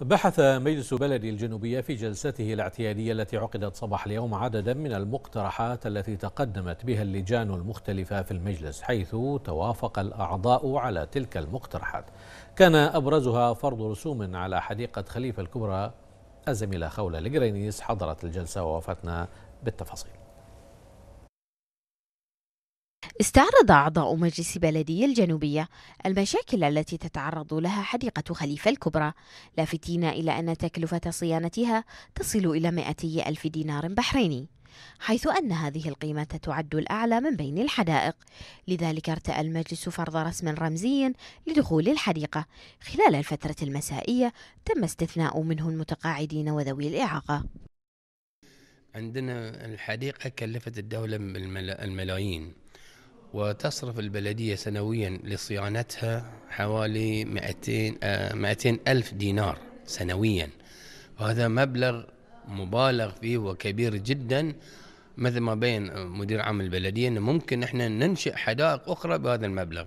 بحث مجلس بلدي الجنوبية في جلسته الاعتيادية التي عقدت صباح اليوم عددا من المقترحات التي تقدمت بها اللجان المختلفة في المجلس حيث توافق الأعضاء على تلك المقترحات كان أبرزها فرض رسوم على حديقة خليفة الكبرى الزميلة خولة لجرينيس حضرت الجلسة ووفتنا بالتفاصيل استعرض أعضاء مجلس بلدية الجنوبية المشاكل التي تتعرض لها حديقة خليفة الكبرى لافتين إلى أن تكلفة صيانتها تصل إلى 200 ألف دينار بحريني حيث أن هذه القيمة تعد الأعلى من بين الحدائق لذلك ارتأى المجلس فرض رسم رمزي لدخول الحديقة خلال الفترة المسائية تم استثناء منه المتقاعدين وذوي الإعاقة عندنا الحديقة كلفت الدولة الملايين وتصرف البلدية سنويا لصيانتها حوالي 200 200 آه، ألف دينار سنويا وهذا مبلغ مبالغ فيه وكبير جدا مثل ما بين مدير عام البلدية أنه ممكن إحنا ننشئ حدائق أخرى بهذا المبلغ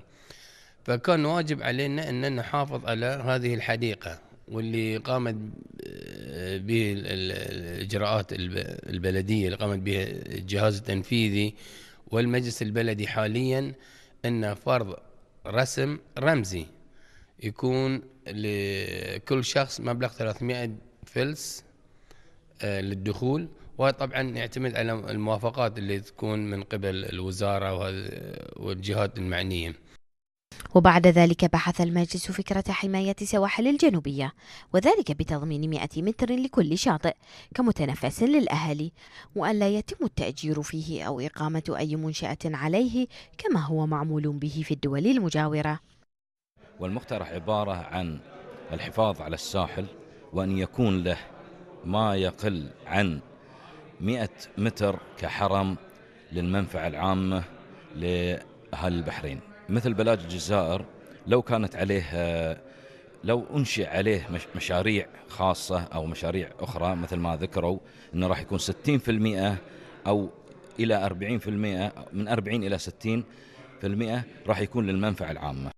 فكان واجب علينا أن نحافظ على هذه الحديقة واللي قامت آه، به الإجراءات البلدية اللي قامت بها الجهاز التنفيذي والمجلس البلدي حاليا أن فرض رسم رمزي يكون لكل شخص مبلغ 300 فلس آه، للدخول وطبعا يعتمد على الموافقات اللي تكون من قبل الوزاره والجهات المعنيه. وبعد ذلك بحث المجلس فكرة حماية سواحل الجنوبية وذلك بتضمين 100 متر لكل شاطئ كمتنفس للأهالي وأن لا يتم التأجير فيه أو إقامة أي منشأة عليه كما هو معمول به في الدول المجاورة والمقترح عبارة عن الحفاظ على الساحل وأن يكون له ما يقل عن 100 متر كحرم للمنفعة العامة لأهل البحرين مثل بلاد الجزائر لو كانت عليه لو انشئ عليه مشاريع خاصه او مشاريع اخرى مثل ما ذكروا انه راح يكون 60% او الى 40% من 40 الى 60% راح يكون للمنفعه العامه.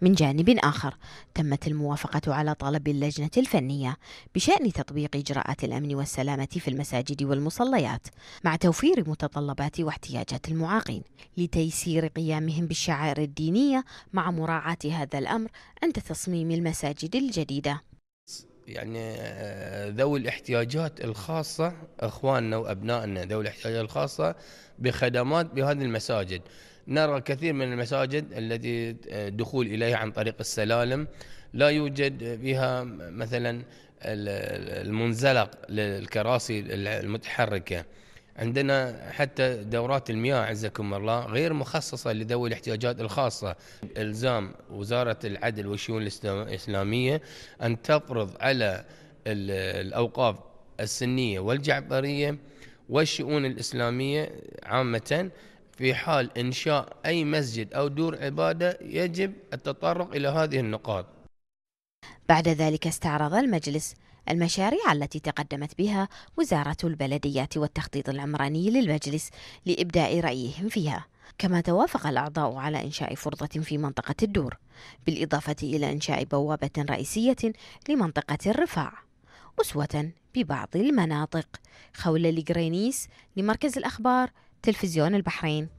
من جانب آخر تمت الموافقة على طلب اللجنة الفنية بشأن تطبيق إجراءات الأمن والسلامة في المساجد والمصليات مع توفير متطلبات واحتياجات المعاقين لتيسير قيامهم بالشعائر الدينية مع مراعاة هذا الأمر عند تصميم المساجد الجديدة يعني آه، ذوي الاحتياجات الخاصة اخواننا وابنائنا ذوي الاحتياجات الخاصة بخدمات بهذه المساجد نرى كثير من المساجد التي الدخول آه، اليها عن طريق السلالم لا يوجد فيها مثلا المنزلق للكراسي المتحركه عندنا حتى دورات المياه عزكم الله غير مخصصة لذوي الاحتياجات الخاصة إلزام وزارة العدل والشؤون الإسلامية أن تفرض على الأوقاف السنية والجعبريه والشؤون الإسلامية عامة في حال إنشاء أي مسجد أو دور عبادة يجب التطرق إلى هذه النقاط بعد ذلك استعرض المجلس المشاريع التي تقدمت بها وزارة البلديات والتخطيط العمراني للمجلس لإبداء رأيهم فيها كما توافق الأعضاء على إنشاء فرضة في منطقة الدور بالإضافة إلى إنشاء بوابة رئيسية لمنطقة الرفاع أسوة ببعض المناطق خول لجرينيس لمركز الأخبار تلفزيون البحرين